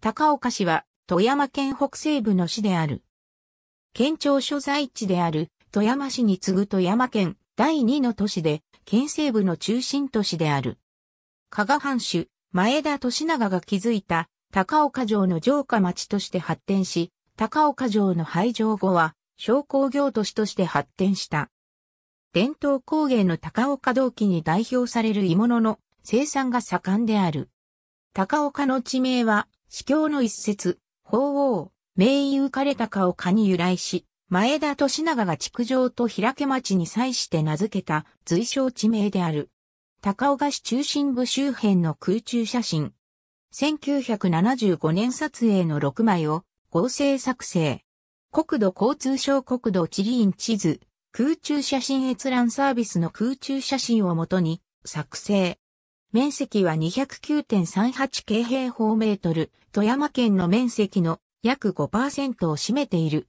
高岡市は富山県北西部の市である。県庁所在地である富山市に次ぐ富山県第2の都市で、県西部の中心都市である。加賀藩主、前田利長が築いた高岡城の城下町として発展し、高岡城の廃城後は商工業都市として発展した。伝統工芸の高岡銅器に代表される鋳物の生産が盛んである。高岡の地名は司教の一節、法王、名誉かれたかをかに由来し、前田利長が築城と開け町に際して名付けた随称地名である。高岡市中心部周辺の空中写真。1975年撮影の6枚を合成作成。国土交通省国土地理院地図、空中写真閲覧サービスの空中写真をもとに作成。面積は209.38京平方メートル、富山県の面積の約5%を占めている。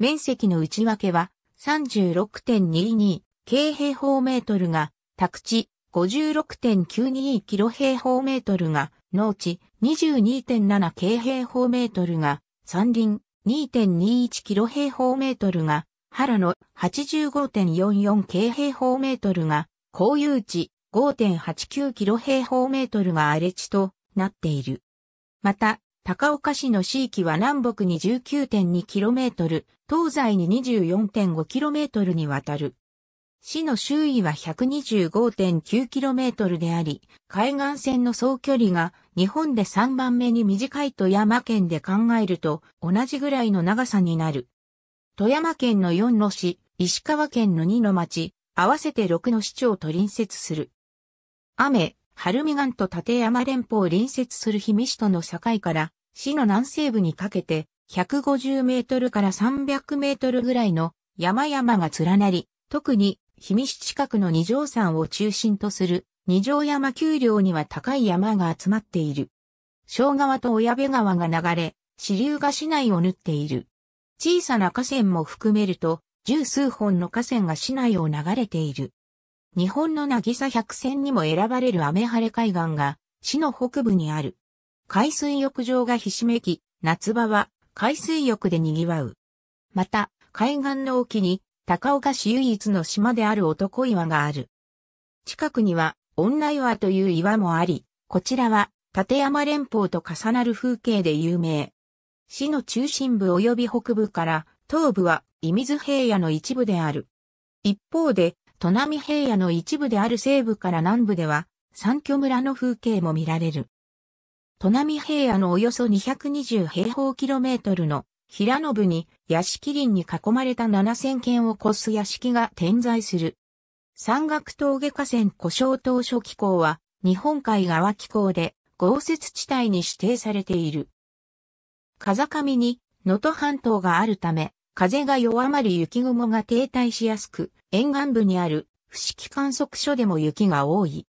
面積の内訳は36.22京平方メートルが宅地、56.92キロ平方メートルが農地、22.7京平方メートルが山林、2.21キロ平方メートルが原の85.44京平方メートルが公有地、5.89キロ平方メートルが荒れ地となっている。また、高岡市の市域は南北に 19.2km、東西に 24.5km にわたる。市の周囲は 125.9km であり、海岸線の総距離が日本で3番目に短い富山県で考えると同じぐらいの長さになる。富山県の4の市、石川県の2の町、合わせて6の市町と隣接する。雨、晴海岸と立山連峰隣接する氷見市との境から、市の南西部にかけて、150メートルから300メートルぐらいの山々が連なり、特に氷見市近くの二条山を中心とする二条山丘陵には高い山が集まっている。小川と小矢部川が流れ、支流が市内を縫っている。小さな河川も含めると、十数本の河川が市内を流れている。日本の渚百選にも選ばれる雨晴れ海岸が、市の北部にある。海水浴場がひしめき、夏場は海水浴で賑わう。また、海岸の沖に、高岡市唯一の島である男岩がある。近くには、女岩という岩もあり、こちらは、立山連峰と重なる風景で有名。市の中心部及び北部から、東部は、伊水平野の一部である。一方で、砺波平野の一部である西部から南部では、三居村の風景も見られる。砺波平野のおよそ220平方キロメートルの平野部に屋敷林に囲まれた7000軒を超す屋敷が点在する。山岳峠河川故障島諸気候は日本海側気候で豪雪地帯に指定されている。風上に能登半島があるため風が弱まり雪雲が停滞しやすく、沿岸部にある不思議観測所でも雪が多い。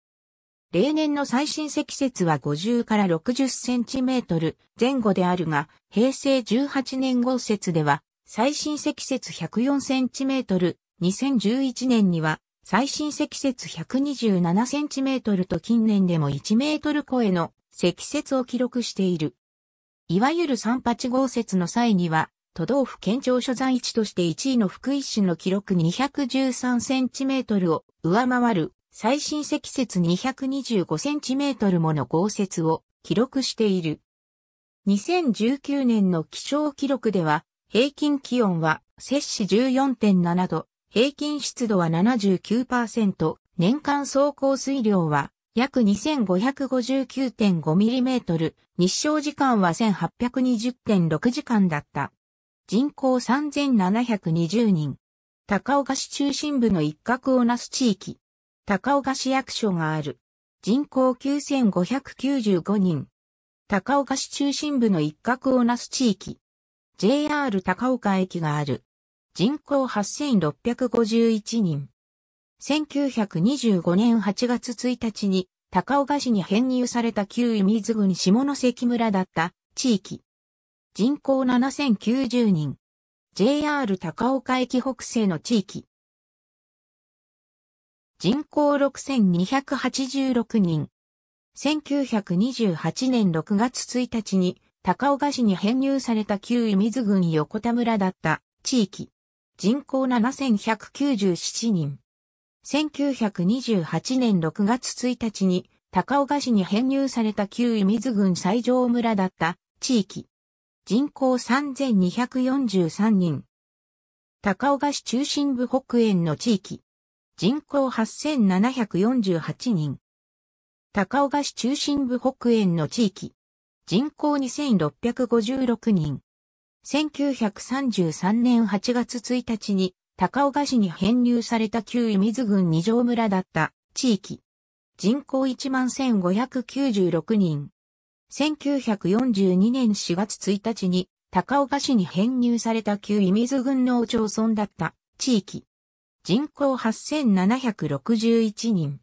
例年の最新積雪は50から60センチメートル前後であるが、平成18年豪雪では最新積雪104センチメートル、2011年には最新積雪127センチメートルと近年でも1メートル超えの積雪を記録している。いわゆる三八豪雪の際には、都道府県庁所在地として1位の福井市の記録 213cm を上回る最新積雪 225cm もの豪雪を記録している。2019年の気象記録では、平均気温は摂氏14.7度、平均湿度は79%、年間走行水量は約 2559.5mm、日照時間は1820.6時間だった。人口3720人。高岡市中心部の一角をなす地域。高岡市役所がある。人口9595人。高岡市中心部の一角をなす地域。JR 高岡駅がある。人口8651人。1925年8月1日に高岡市に編入された旧伊水郡下関村だった地域。人口7090人。JR 高岡駅北西の地域。人口6286人。1928年6月1日に高岡市に編入された旧伊水郡横田村だった地域。人口7197人。1928年6月1日に高岡市に編入された旧伊水郡西条村だった地域。人口3243人。高岡市中心部北園の地域。人口8748人。高岡市中心部北園の地域。人口2656人。1933年8月1日に高岡市に編入された旧伊水郡二条村だった地域。人口1 1 5 9 6人。1942年4月1日に高岡市に編入された旧伊水郡農町村だった地域。人口8761人。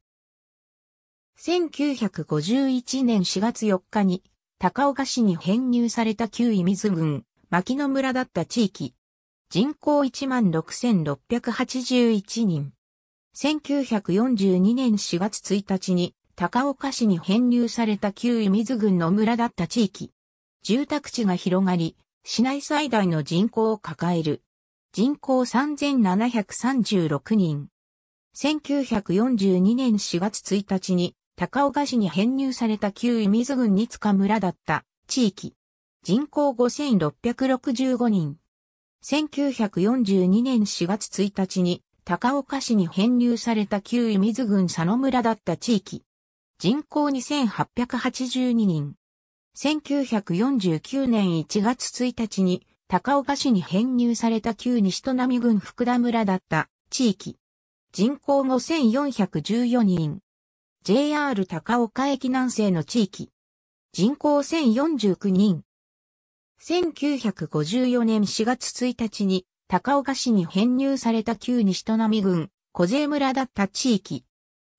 1951年4月4日に高岡市に編入された旧伊水郡牧野村だった地域。人口16,681人。1942年4月1日に高岡市に編入された旧伊水郡の村だった地域。住宅地が広がり、市内最大の人口を抱える。人口3736人。1942年4月1日に高岡市に編入された旧伊水郡二塚村だった地域。人口5665人。1942年4月1日に高岡市に編入された旧伊水郡佐野村だった地域。人口2882人。1949年1月1日に高岡市に編入された旧西都並郡福田村だった地域。人口5414人。JR 高岡駅南西の地域。人口1049人。1954年4月1日に高岡市に編入された旧西都並郡小勢村だった地域。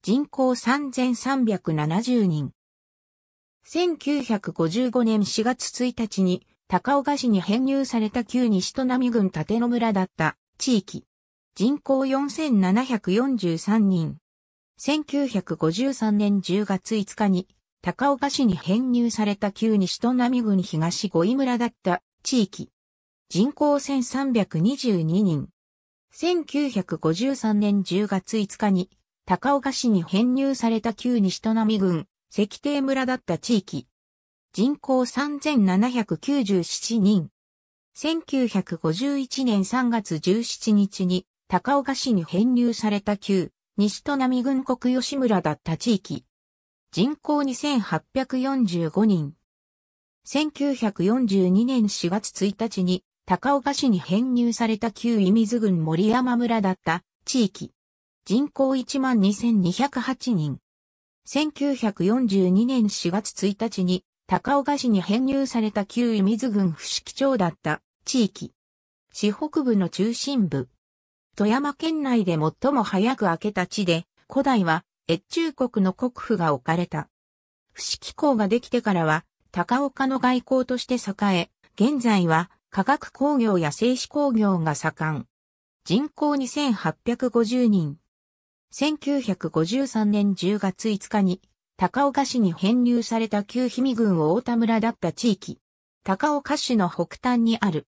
人口3370人。1955年4月1日に高岡市に編入された旧西都並郡立野村だった地域。人口4743人。1953年10月5日に高岡市に編入された旧西都並郡東五井村だった地域。人口1322人。1953年10月5日に高岡市に編入された旧西都並郡、石亭村だった地域。人口3797人。1951年3月17日に高岡市に編入された旧西都並郡国吉村だった地域。人口2845人。1942年4月1日に高岡市に編入された旧伊水郡森山村だった地域。人口12,208人。1942年4月1日に高岡市に編入された旧伊水郡伏木町だった地域。市北部の中心部。富山県内で最も早く明けた地で、古代は越中国の国府が置かれた。伏木港ができてからは、高岡の外交として栄え、現在は化学工業や製紙工業が盛ん。人口2850人。1953年10月5日に、高岡市に編入された旧氷見郡大田村だった地域。高岡市の北端にある。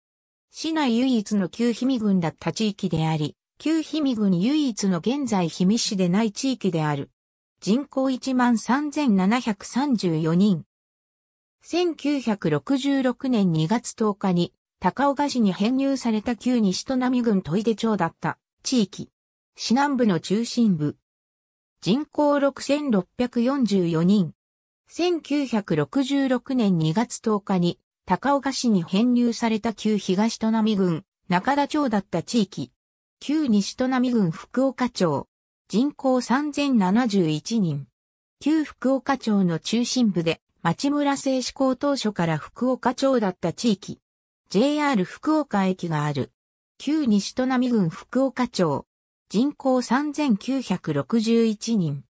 市内唯一の旧氷見郡だった地域であり、旧氷見郡唯一の現在氷見市でない地域である。人口13,734人。1966年2月10日に、高岡市に編入された旧西都並郡井出町だった地域。市南部の中心部。人口6644人。1966年2月10日に高岡市に編入された旧東都並郡中田町だった地域。旧西都並郡福岡町。人口3071人。旧福岡町の中心部で町村製志向当初から福岡町だった地域。JR 福岡駅がある。旧西都並郡福岡町。人口3961人。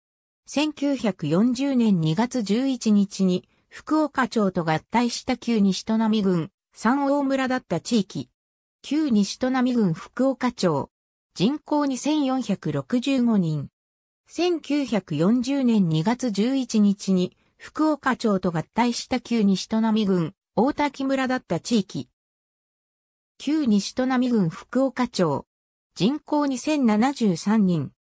1940年2月11日に福岡町と合体した旧西都並郡、三大村だった地域。旧西都並郡福岡町。人口2465人。1940年2月11日に福岡町と合体した旧西都並郡、大滝村だった地域。旧西都並郡福岡町。人口2073人。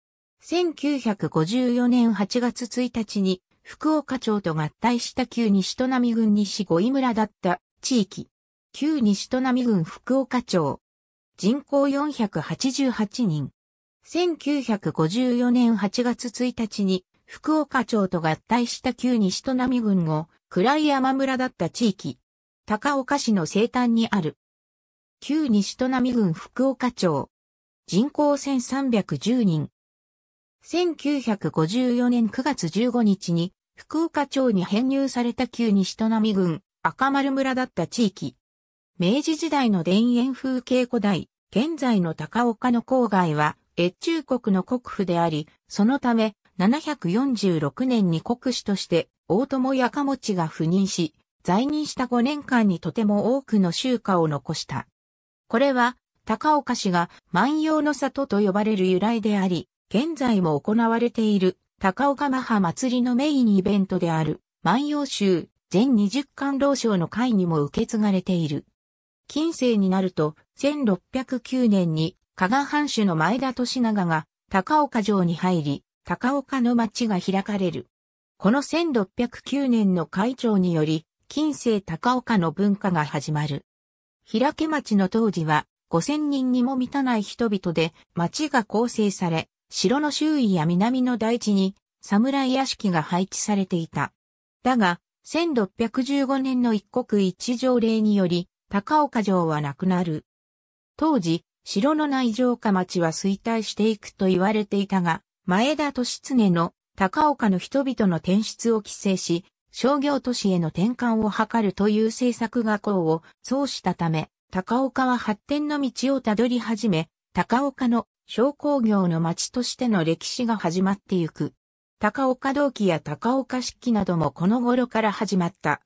1954年8月1日に福岡町と合体した旧西都波郡西五井村だった地域。旧西都波郡福岡町。人口488人。1954年8月1日に福岡町と合体した旧西都波郡を暗い山村だった地域。高岡市の西端にある。旧西都波郡福岡町。人口1310人。1954年9月15日に福岡町に編入された旧西都並郡赤丸村だった地域。明治時代の田園風景古代、現在の高岡の郊外は越中国の国府であり、そのため746年に国主として大友やかもちが赴任し、在任した5年間にとても多くの集家を残した。これは高岡市が万葉の里と呼ばれる由来であり、現在も行われている高岡マハ祭りのメインイベントである万葉集全20巻老章の会にも受け継がれている。近世になると1609年に加賀藩主の前田利長が高岡城に入り、高岡の町が開かれる。この1609年の会長により、近世高岡の文化が始まる。開け町の当時は、5000人にも満たない人々で町が構成され、城の周囲や南の大地に侍屋敷が配置されていた。だが、1615年の一国一条例により、高岡城はなくなる。当時、城の内城下町は衰退していくと言われていたが、前田利常の高岡の人々の転出を規制し、商業都市への転換を図るという政策が功を奏したため、高岡は発展の道をたどり始め、高岡の商工業の町としての歴史が始まってゆく。高岡銅器や高岡漆器などもこの頃から始まった。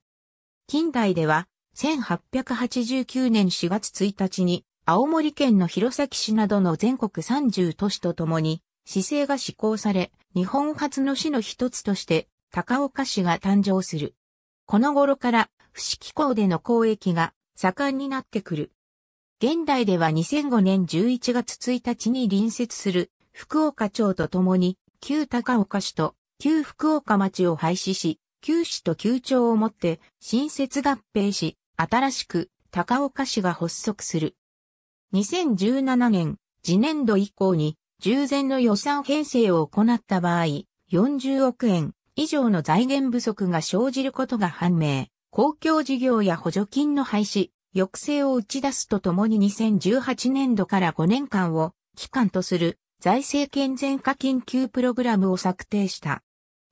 近代では、1889年4月1日に、青森県の弘前市などの全国30都市とともに、市政が施行され、日本初の市の一つとして、高岡市が誕生する。この頃から、伏木港での交易が盛んになってくる。現代では2005年11月1日に隣接する福岡町とともに旧高岡市と旧福岡町を廃止し、旧市と旧町をもって新設合併し、新しく高岡市が発足する。2017年、次年度以降に従前の予算編成を行った場合、40億円以上の財源不足が生じることが判明。公共事業や補助金の廃止、抑制を打ち出すとともに2018年度から5年間を期間とする財政健全化緊急プログラムを策定した。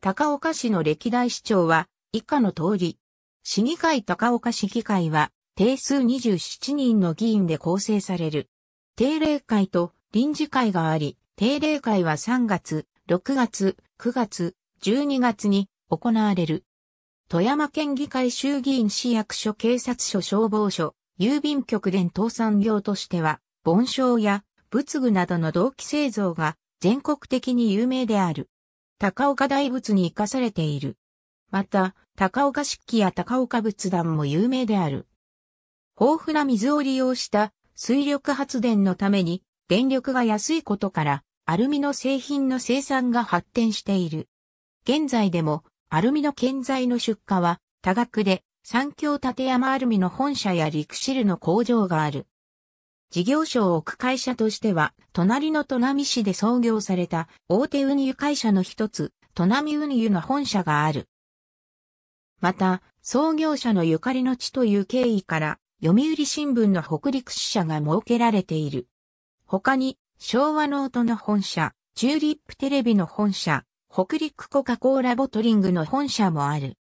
高岡市の歴代市長は以下の通り、市議会高岡市議会は定数27人の議員で構成される。定例会と臨時会があり、定例会は3月、6月、9月、12月に行われる。富山県議会衆議院市役所警察署消防署、郵便局伝倒産業としては、盆商や仏具などの同期製造が全国的に有名である。高岡大仏に生かされている。また、高岡漆器や高岡仏壇も有名である。豊富な水を利用した水力発電のために電力が安いことからアルミの製品の生産が発展している。現在でもアルミの建材の出荷は多額で三京立山アルミの本社やリクシルの工場がある。事業所を置く会社としては、隣の砺波市で創業された大手運輸会社の一つ、砺波運輸の本社がある。また、創業者のゆかりの地という経緯から、読売新聞の北陸支社が設けられている。他に、昭和ノートの本社、チューリップテレビの本社、北陸コカ・コーラボトリングの本社もある。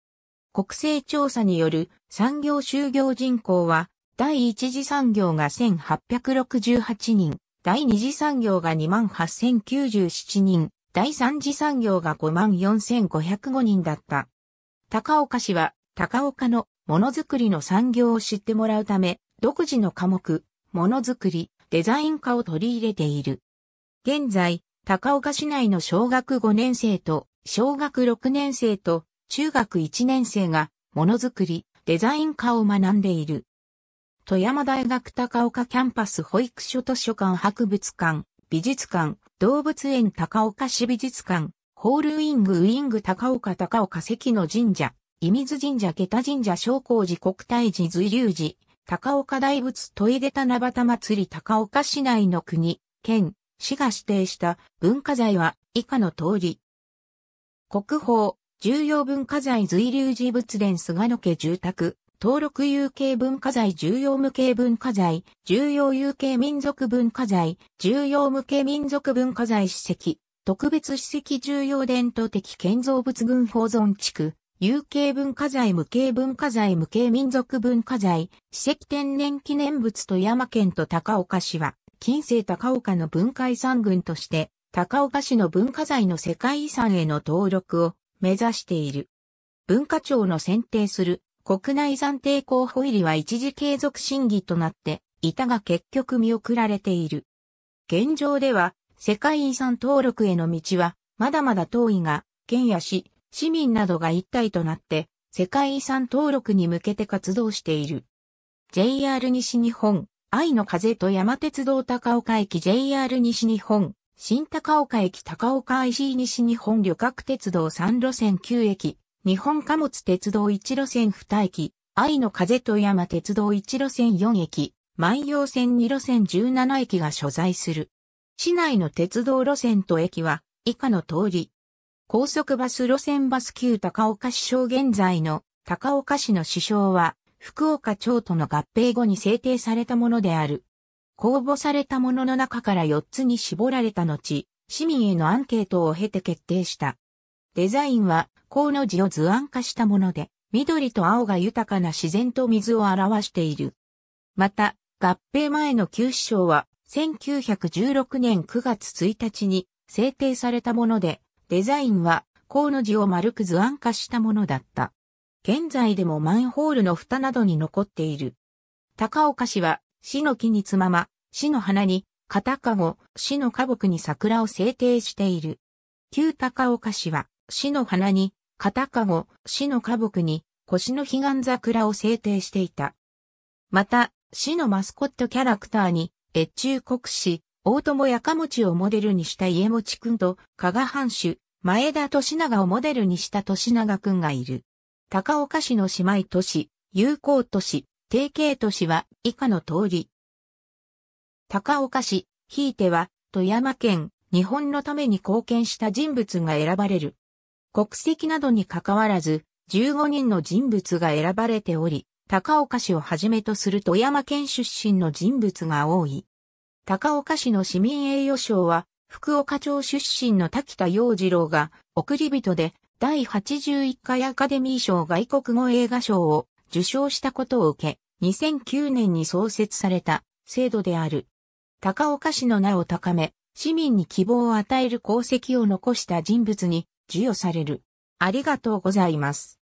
国勢調査による産業就業人口は、第一次産業が1868人、第二次産業が28,097人、第三次産業が54,505人だった。高岡市は、高岡のものづくりの産業を知ってもらうため、独自の科目、ものづくり、デザイン化を取り入れている。現在、高岡市内の小学5年生と小学6年生と中学1年生がものづくり、デザイン科を学んでいる。富山大学高岡キャンパス保育所図書館博物館、美術館、動物園高岡市美術館、ホールウィングウィング高岡高岡関の神社、伊水神社下駄神社商工寺国体寺随流寺、高岡大仏戸出田七夕祭り高岡市内の国、県、市が指定した文化財は以下の通り。国宝、重要文化財随流寺仏殿菅野家住宅、登録有形文化財重要無形文化財、重要有形民族文化財、重要無形民族文化財史跡、特別史跡重要伝統的建造物群保存地区、有形文化財無形文化財無形民族文化財、史跡天然記念物富山県と高岡市は、近世高岡の文化遺産群として、高岡市の文化財の世界遺産への登録を目指している。文化庁の選定する国内暫定候補入りは一時継続審議となって、板が結局見送られている。現状では、世界遺産登録への道は、まだまだ遠いが、県や市、市民などが一体となって、世界遺産登録に向けて活動している。JR 西日本、愛の風と山鉄道高岡駅 JR 西日本、新高岡駅高岡 IC 西日本旅客鉄道3路線9駅、日本貨物鉄道1路線2駅、愛の風と山鉄道1路線4駅、万葉線2路線17駅が所在する。市内の鉄道路線と駅は以下の通り。高速バス路線バス級高岡市小現在の高岡市の市章は福岡町との合併後に制定されたものである。公募されたものの中から4つに絞られた後、市民へのアンケートを経て決定した。デザインは、公の字を図案化したもので、緑と青が豊かな自然と水を表している。また、合併前の旧市省は、1916年9月1日に制定されたもので、デザインは、公の字を丸く図案化したものだった。現在でもマンホールの蓋などに残っている。高岡市は、市の木につまま、市の花に、片籠、市の花木に桜を制定している。旧高岡市は、市の花に、片籠、市の花木に、腰の彼岸桜を制定していた。また、市のマスコットキャラクターに、越中国市、大友やかもちをモデルにした家持くんと、加賀藩主、前田利長をモデルにした利長くんがいる。高岡市の姉妹都市、友好都市、定型都市は以下の通り。高岡市、ひいては、富山県、日本のために貢献した人物が選ばれる。国籍などに関わらず、15人の人物が選ばれており、高岡市をはじめとする富山県出身の人物が多い。高岡市の市民栄誉賞は、福岡町出身の滝田洋次郎が、送り人で、第81回アカデミー賞外国語映画賞を受賞したことを受け、2009年に創設された制度である。高岡市の名を高め、市民に希望を与える功績を残した人物に授与される。ありがとうございます。